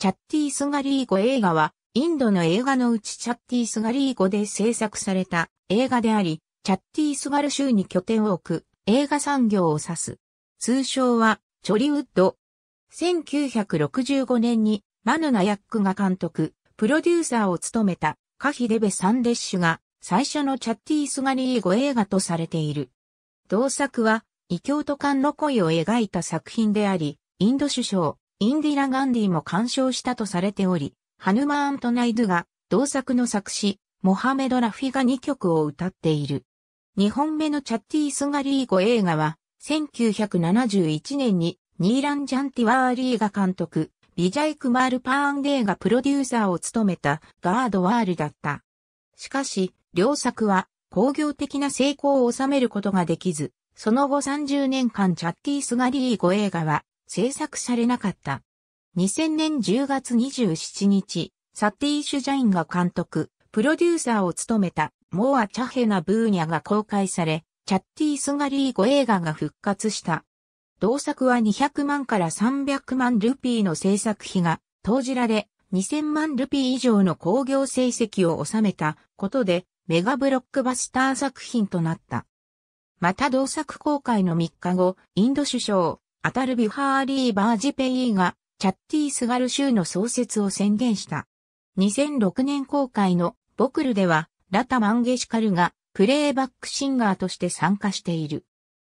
チャッティ・スガリーゴ映画は、インドの映画のうちチャッティ・スガリーゴで制作された映画であり、チャッティ・スガル州に拠点を置く映画産業を指す。通称は、チョリウッド。1965年にマヌナヤックが監督、プロデューサーを務めたカヒデベ・サンデッシュが最初のチャッティ・スガリーゴ映画とされている。同作は、異教徒間の恋を描いた作品であり、インド首相、インディラ・ガンディも鑑賞したとされており、ハヌマーン・トナイドゥが同作の作詞、モハメド・ラフィが2曲を歌っている。2本目のチャッティスガリーゴ映画は、1971年にニーラン・ジャンティワーリーが監督、ビジャイクマール・パーンデーがプロデューサーを務めたガードワールだった。しかし、両作は工業的な成功を収めることができず、その後30年間チャッティスガリーゴ映画は制作されなかった。2000年10月27日、サティー・シュジャインが監督、プロデューサーを務めた、モア・チャヘナ・ブーニャが公開され、チャッティスガリー語映画が復活した。同作は200万から300万ルピーの制作費が投じられ、2000万ルピー以上の興行成績を収めたことで、メガブロックバスター作品となった。また同作公開の3日後、インド首相、アタルビハーリー・バージペイーが、チャッティースガル州の創設を宣言した。2006年公開のボクルでは、ラタ・マンゲシカルがプレイバックシンガーとして参加している。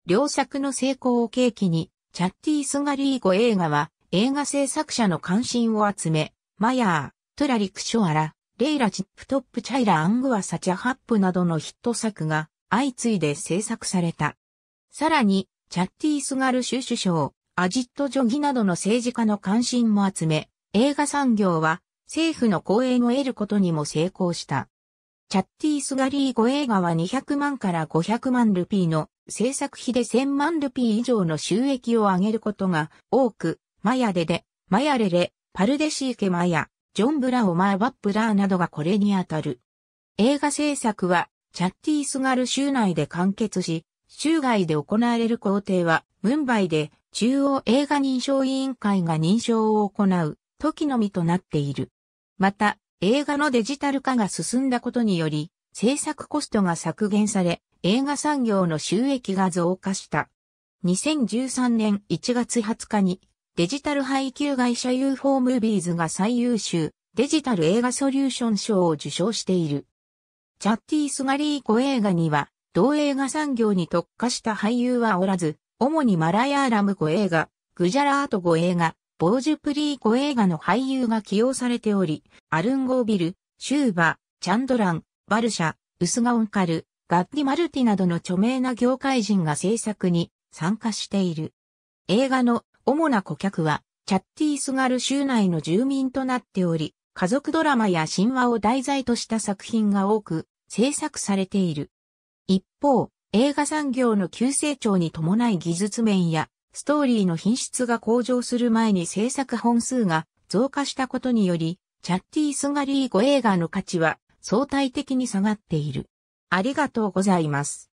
両作の成功を契機に、チャッティースガリーゴ映画は映画制作者の関心を集め、マヤー、トラリクショアラ、レイラチップトップチャイラアングワサチャハップなどのヒット作が相次いで制作された。さらに、チャッティースガル州首相、アジット・ジョギなどの政治家の関心も集め、映画産業は政府の公演を得ることにも成功した。チャッティースガリー語映画は200万から500万ルピーの制作費で1000万ルピー以上の収益を上げることが多く、マヤデデ、マヤレレ、パルデシーケマヤ、ジョン・ブラオマー・バップラーなどがこれにあたる。映画制作はチャッティースガル州内で完結し、州外で行われる工程は、ムンバイで中央映画認証委員会が認証を行う時のみとなっている。また、映画のデジタル化が進んだことにより、制作コストが削減され、映画産業の収益が増加した。2013年1月20日に、デジタル配給会社 u ォームービーズが最優秀デジタル映画ソリューション賞を受賞している。チャッティースガリーコ映画には、同映画産業に特化した俳優はおらず、主にマラヤーラム語映画、グジャラート語映画、ボージュプリー語映画の俳優が起用されており、アルンゴービル、シューバ、チャンドラン、バルシャ、ウスガオンカル、ガッディ・マルティなどの著名な業界人が制作に参加している。映画の主な顧客は、チャッティースガル州内の住民となっており、家族ドラマや神話を題材とした作品が多く制作されている。一方、映画産業の急成長に伴い技術面やストーリーの品質が向上する前に制作本数が増加したことにより、チャッティ・スガリー語映画の価値は相対的に下がっている。ありがとうございます。